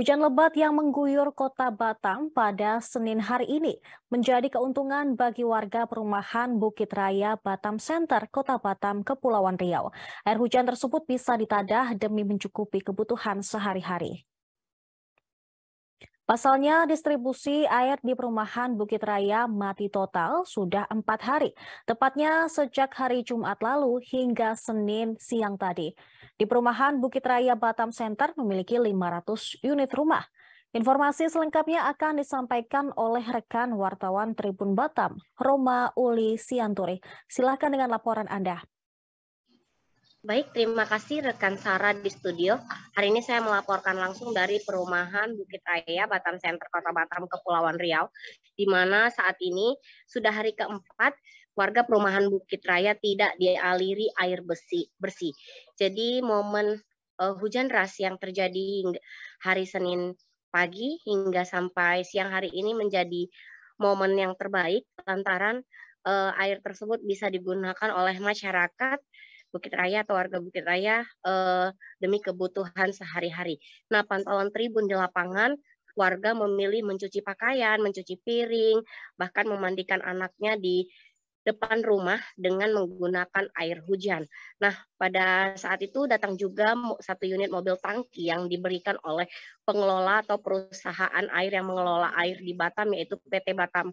Hujan lebat yang mengguyur kota Batam pada Senin hari ini menjadi keuntungan bagi warga perumahan Bukit Raya Batam Center, Kota Batam, Kepulauan Riau. Air hujan tersebut bisa ditadah demi mencukupi kebutuhan sehari-hari. Pasalnya, distribusi air di perumahan Bukit Raya mati total sudah empat hari, tepatnya sejak hari Jumat lalu hingga Senin siang tadi. Di perumahan Bukit Raya Batam Center memiliki 500 unit rumah. Informasi selengkapnya akan disampaikan oleh rekan wartawan Tribun Batam, Roma Uli Sianturi. Silahkan dengan laporan Anda. Baik, terima kasih rekan Sarah di studio. Hari ini saya melaporkan langsung dari perumahan Bukit Raya, Batam Center, Kota Batam, Kepulauan Riau, di mana saat ini sudah hari keempat warga perumahan Bukit Raya tidak dialiri air besi bersih. Jadi momen uh, hujan ras yang terjadi hari Senin pagi hingga sampai siang hari ini menjadi momen yang terbaik lantaran uh, air tersebut bisa digunakan oleh masyarakat Bukit Raya atau warga Bukit Raya eh, demi kebutuhan sehari-hari. Nah, pantauan tribun di lapangan warga memilih mencuci pakaian, mencuci piring, bahkan memandikan anaknya di depan rumah dengan menggunakan air hujan. Nah, pada saat itu datang juga satu unit mobil tangki yang diberikan oleh pengelola atau perusahaan air yang mengelola air di Batam, yaitu PT Batam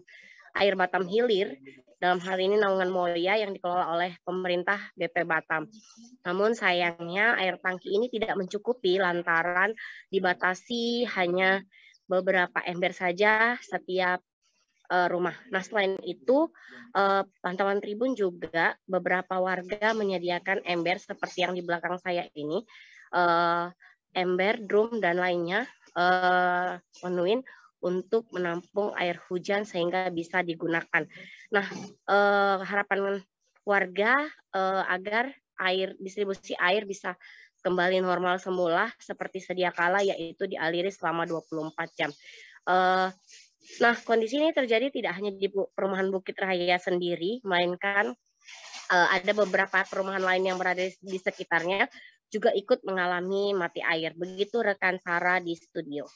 air Batam Hilir, dalam hal ini Naungan Moya yang dikelola oleh pemerintah BP Batam. Namun sayangnya air tangki ini tidak mencukupi lantaran dibatasi hanya beberapa ember saja setiap uh, rumah. Nah selain itu uh, pantauan Tribun juga beberapa warga menyediakan ember seperti yang di belakang saya ini, uh, ember, drum dan lainnya uh, menuin untuk menampung air hujan sehingga bisa digunakan. Nah, eh, harapan warga eh, agar air distribusi air bisa kembali normal semula seperti sedia kala yaitu dialiri selama 24 jam. Eh, nah, kondisi ini terjadi tidak hanya di perumahan Bukit Raya sendiri, melainkan eh, ada beberapa perumahan lain yang berada di sekitarnya juga ikut mengalami mati air. Begitu rekan Sarah di studio.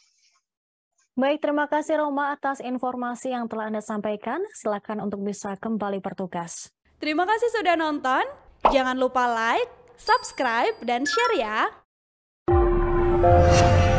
Baik, terima kasih Roma atas informasi yang telah Anda sampaikan. Silakan untuk bisa kembali bertugas. Terima kasih sudah nonton. Jangan lupa like, subscribe, dan share ya.